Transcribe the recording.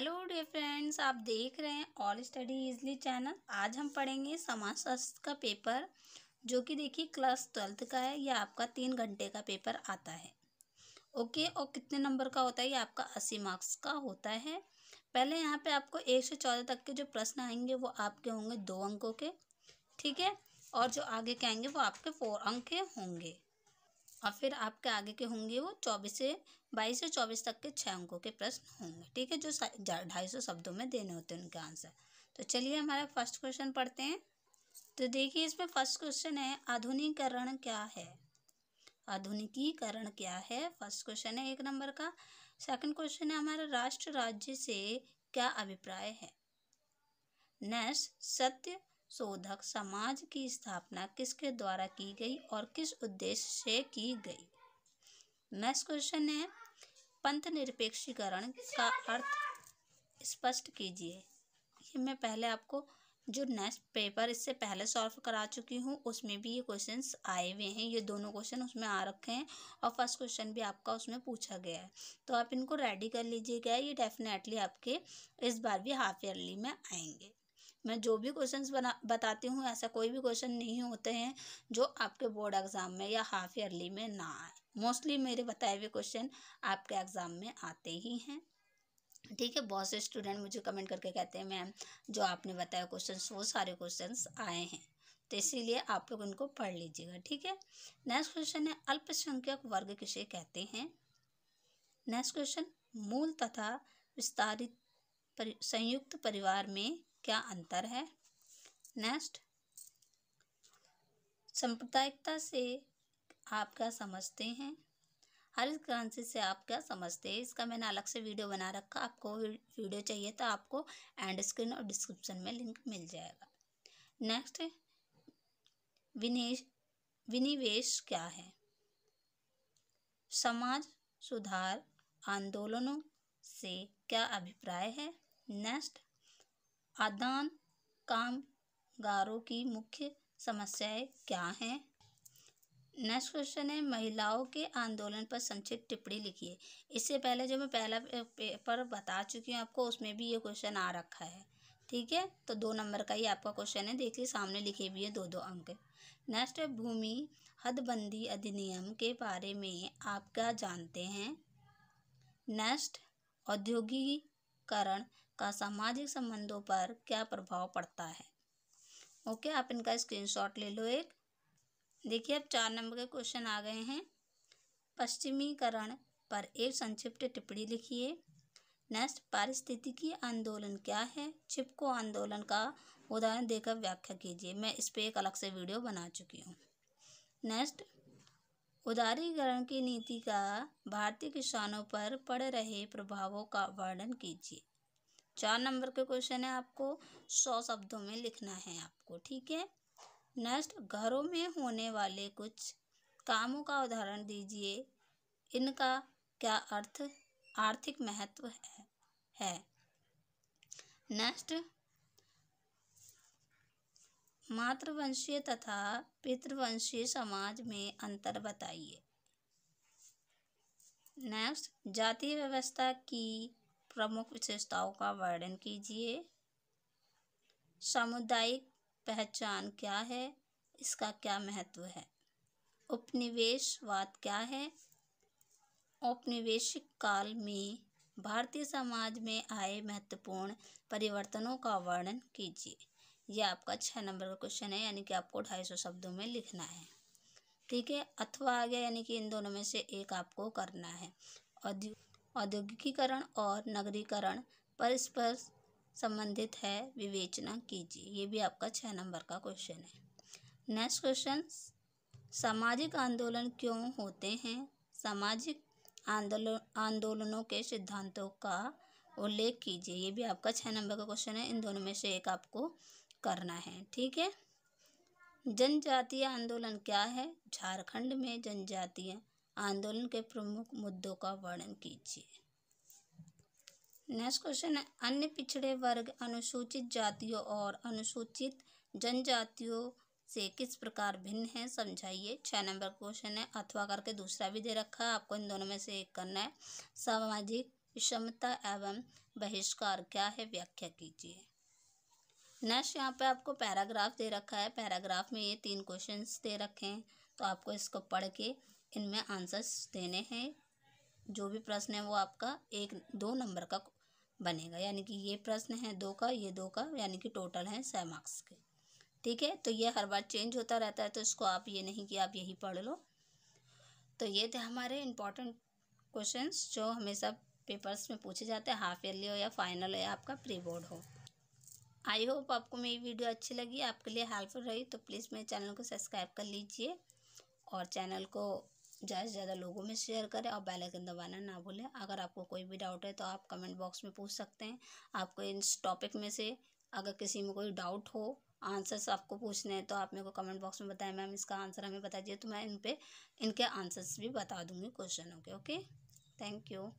Hello day friends आप देख रहे हैं ऑल स्टडी इजली चैनल आज हम पढ़ेंगे समाजशास्त्र का पेपर जो कि देखिए क्लास ट्वेल्थ का है यह आपका तीन घंटे का पेपर आता है ओके और कितने नंबर का होता है ये आपका अस्सी मार्क्स का होता है पहले यहाँ पे आपको एक से चौदह तक के जो प्रश्न आएंगे वो आपके होंगे दो अंकों के ठीक है और जो आगे के आएंगे वो आपके फोर अंक के होंगे और फिर आपके आगे के होंगे वो चौबीस से बाईस से चौबीस तक के छः अंकों के प्रश्न होंगे ठीक है जो ढाई सौ शब्दों में देने होते हैं उनके आंसर तो चलिए हमारा फर्स्ट क्वेश्चन पढ़ते हैं तो देखिए इसमें फर्स्ट क्वेश्चन है आधुनिकीकरण क्या है आधुनिकीकरण क्या है फर्स्ट क्वेश्चन है एक नंबर का सेकंड क्वेश्चन है हमारा राष्ट्र राज्य से क्या अभिप्राय है नेक्स्ट सत्य शोधक समाज की स्थापना किसके द्वारा की गई और किस उद्देश्य से की गई नेक्स्ट क्वेश्चन है पंथ निरपेक्षीकरण का अर्थ स्पष्ट कीजिए ये मैं पहले आपको जो नेक्स्ट पेपर इससे पहले सॉल्व करा चुकी हूँ उसमें भी ये क्वेश्चंस आए हुए हैं ये दोनों क्वेश्चन उसमें आ रखे हैं और फर्स्ट क्वेश्चन भी आपका उसमें पूछा गया है तो आप इनको रेडी कर लीजिएगा ये डेफिनेटली आपके इस बार भी हाफ ईयरली में आएंगे मैं जो भी क्वेश्चंस बना बताती हूँ ऐसा कोई भी क्वेश्चन नहीं होते हैं जो आपके बोर्ड एग्ज़ाम में या हाफ ईयरली में ना आए मोस्टली मेरे बताए हुए क्वेश्चन आपके एग्ज़ाम में आते ही हैं ठीक है बहुत से स्टूडेंट मुझे कमेंट करके कहते हैं मैम जो आपने बताया क्वेश्चन वो सारे क्वेश्चन आए हैं तो इसीलिए आप लोग उनको पढ़ लीजिएगा ठीक है नेक्स्ट क्वेश्चन है अल्पसंख्यक वर्ग किसे कहते हैं नेक्स्ट क्वेश्चन मूल तथा विस्तारित परि, संयुक्त परिवार में क्या अंतर है नेक्स्ट सांप्रदायिकता से आप क्या समझते हैं हरित क्रांति से आप क्या समझते हैं इसका मैंने अलग से वीडियो बना रखा आपको वीडियो चाहिए तो आपको एंड स्क्रीन और डिस्क्रिप्शन में लिंक मिल जाएगा नेक्स्ट विनिवेश विनिवेश क्या है समाज सुधार आंदोलनों से क्या अभिप्राय है नेक्स्ट खादान कामगारों की मुख्य समस्याएं क्या हैं नेक्स्ट क्वेश्चन है महिलाओं के आंदोलन पर संक्षिप्त टिप्पणी लिखिए इससे पहले जो मैं पहला पेपर बता चुकी हूँ आपको उसमें भी ये क्वेश्चन आ रखा है ठीक है तो दो नंबर का ही आपका क्वेश्चन है देखिए सामने लिखे भी है दो दो अंक नेक्स्ट है भूमि हदबंदी अधिनियम के बारे में आप क्या जानते हैं नेक्स्ट औद्योगिकरण का सामाजिक संबंधों पर क्या प्रभाव पड़ता है ओके आप इनका स्क्रीनशॉट ले लो एक देखिए अब चार नंबर के क्वेश्चन आ गए हैं पश्चिमीकरण पर एक संक्षिप्त टिप्पणी लिखिए नेक्स्ट पारिस्थितिकी आंदोलन क्या है चिपको आंदोलन का उदाहरण देकर व्याख्या कीजिए मैं इस पर एक अलग से वीडियो बना चुकी हूँ नेक्स्ट उदारीकरण की नीति का भारतीय किसानों पर पड़ रहे प्रभावों का वर्णन कीजिए चार नंबर के क्वेश्चन है आपको सौ शब्दों में लिखना है आपको ठीक है नेक्स्ट घरों में होने वाले कुछ कामों का उदाहरण दीजिए इनका क्या अर्थ आर्थिक महत्व है, है। नेक्स्ट मातृवंशीय तथा पितृवंशीय समाज में अंतर बताइए नेक्स्ट जातीय व्यवस्था की प्रमुख विशेषताओं का वर्णन कीजिए सामुदायिक पहचान क्या है इसका क्या महत्व है उपनिवेशवाद क्या है औपनिवेशिक काल में भारतीय समाज में आए महत्वपूर्ण परिवर्तनों का वर्णन कीजिए यह आपका छः नंबर का क्वेश्चन है यानी कि आपको ढाई सौ शब्दों में लिखना है ठीक है अथवा आ गया यानी कि इन दोनों में से एक आपको करना है और औद्योगिकीकरण और नगरीकरण परस्पर संबंधित है विवेचना कीजिए ये भी आपका छः नंबर का क्वेश्चन है नेक्स्ट क्वेश्चन सामाजिक आंदोलन क्यों होते हैं सामाजिक आंदोलन आंदोलनों के सिद्धांतों का उल्लेख कीजिए ये भी आपका छः नंबर का क्वेश्चन है इन दोनों में से एक आपको करना है ठीक है जनजातीय आंदोलन क्या है झारखंड में जनजातीय आंदोलन के प्रमुख मुद्दों का वर्णन कीजिए नेक्स्ट क्वेश्चन है अन्य पिछड़े वर्ग अनुसूचित जातियों और अनुसूचित जनजातियों से किस प्रकार भिन्न है समझाइए छः नंबर क्वेश्चन है अथवा करके दूसरा भी दे रखा है आपको इन दोनों में से एक करना है सामाजिक विषमता एवं बहिष्कार क्या है व्याख्या कीजिए नेक्स्ट यहाँ पे आपको पैराग्राफ दे रखा है पैराग्राफ में ये तीन क्वेश्चंस दे रखे हैं तो आपको इसको पढ़ के इनमें आंसर्स देने हैं जो भी प्रश्न है वो आपका एक दो नंबर का बनेगा यानी कि ये प्रश्न है दो का ये दो का यानी कि टोटल है सै मार्क्स के ठीक है तो ये हर बार चेंज होता रहता है तो इसको आप ये नहीं कि आप यही पढ़ लो तो ये थे हमारे इंपॉर्टेंट क्वेश्चंस जो हमेशा पेपर्स में पूछे जाते हैं हाफ ईयरली हो या फाइनल हो या आपका प्री बोर्ड हो आई होप आपको मेरी वीडियो अच्छी लगी आपके लिए हेल्पफुल रही तो प्लीज़ मेरे चैनल को सब्सक्राइब कर लीजिए और चैनल को ज़्यादा से ज़्यादा लोगों में शेयर करें और बेल आइकन दबाना ना भूलें अगर आपको कोई भी डाउट है तो आप कमेंट बॉक्स में पूछ सकते हैं आपको इस टॉपिक में से अगर किसी में कोई डाउट हो आंसर्स आपको पूछने हैं तो आप मेरे को कमेंट बॉक्स में बताएं मैम इसका आंसर हमें बता दिए तो मैं इन पर इनके आंसर्स भी बता दूँगी क्वेश्चनों के ओके थैंक यू